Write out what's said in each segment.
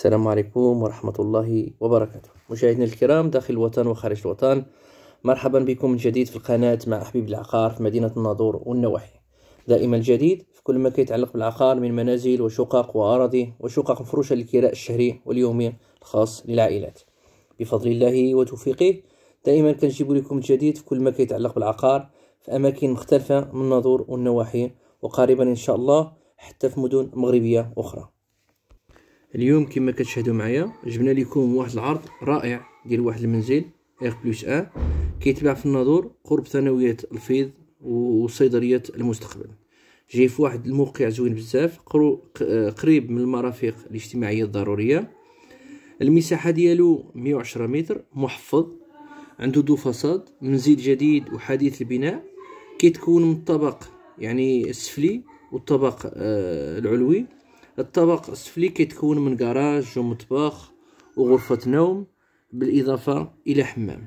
السلام عليكم ورحمة الله وبركاته مشاهدينا الكرام داخل الوطن وخارج الوطن مرحبا بكم من جديد في القناة مع حبيب العقار في مدينة الناظور والنواحي دائما الجديد في كل ما كيتعلق بالعقار من منازل وشقق وأراضي وشقق مفروشة للكراء الشهري واليومي الخاص للعائلات بفضل الله وتوفيقه دائما كنجيب لكم الجديد في كل ما كيتعلق بالعقار في أماكن مختلفة من الناظور والنواحي وقريبا إن شاء الله حتى في مدن مغربية أخرى اليوم كما كتشاهدوا معايا جبنا لكم واحد العرض رائع ديال واحد المنزل اغ بلس ان كيتباع في الناظور قرب ثانويه الفيض وصيدليه المستقبل جاي في واحد الموقع زوين بزاف قريب من المرافق الاجتماعيه الضروريه المساحه ديالو 110 متر محفظ عنده دو فصاد منزل جديد وحديث البناء كيتكون من الطبق يعني السفلي والطبق آه، العلوي الطبق السفلي كيتكون من كراج ومطبخ وغرفة نوم بالإضافة إلى حمام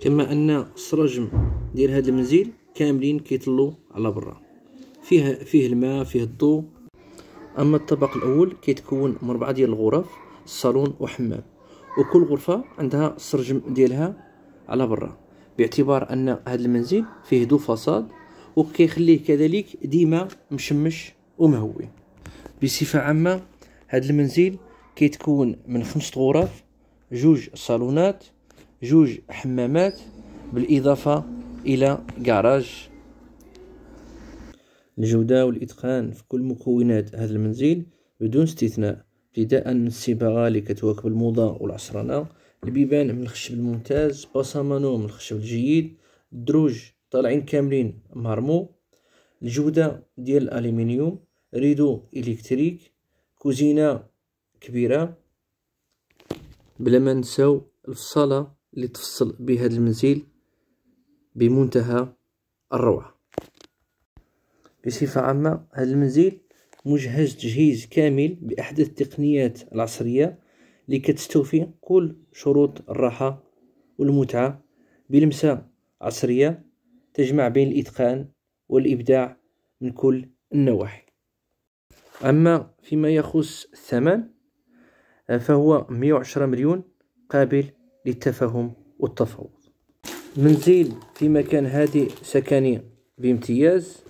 كما أن السرجم ديال هذا المنزل كاملين كيطلو على برا فيه فيه الماء فيه الضوء أما الطبق الأول كيتكون من ربعة ديال الغرف الصالون وحمام وكل غرفة عندها السرجم ديالها على برا باعتبار أن هذا المنزل فيه دو فصاد وكيخليه كذلك ديما مشمش ومهوي بصفه عامه هذا المنزل كيتكون من خمس غرف جوج صالونات جوج حمامات بالاضافه الى كراج الجوده والاتقان في كل مكونات هذا المنزل بدون استثناء ابتداء من الصباغه اللي كتواكب الموضه والعصرنه البيبان من الخشب الممتاز باسامانو من الخشب الجيد الدروج طالعين كاملين مرمو الجوده ديال الألمنيوم ريدو الكتريك كوزينه كبيره بلا ما نساو الفصاله اللي تفصل بهذا المنزل بمنتهى الروعه بصفه عامه هذا المنزل مجهز تجهيز كامل باحدث التقنيات العصريه اللي كتستوفي كل شروط الراحه والمتعه بلمسه عصريه تجمع بين الاتقان والابداع من كل النواحي أما فيما يخص الثمن آه، فهو 110 مليون قابل للتفاهم والتفاوض منزل في مكان هادئ سكني بامتياز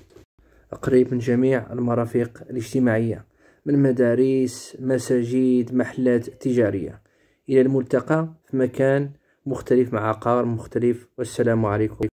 قريب من جميع المرافق الاجتماعية من مدارس مساجد محلات تجارية إلى الملتقى في مكان مختلف مع عقار مختلف والسلام عليكم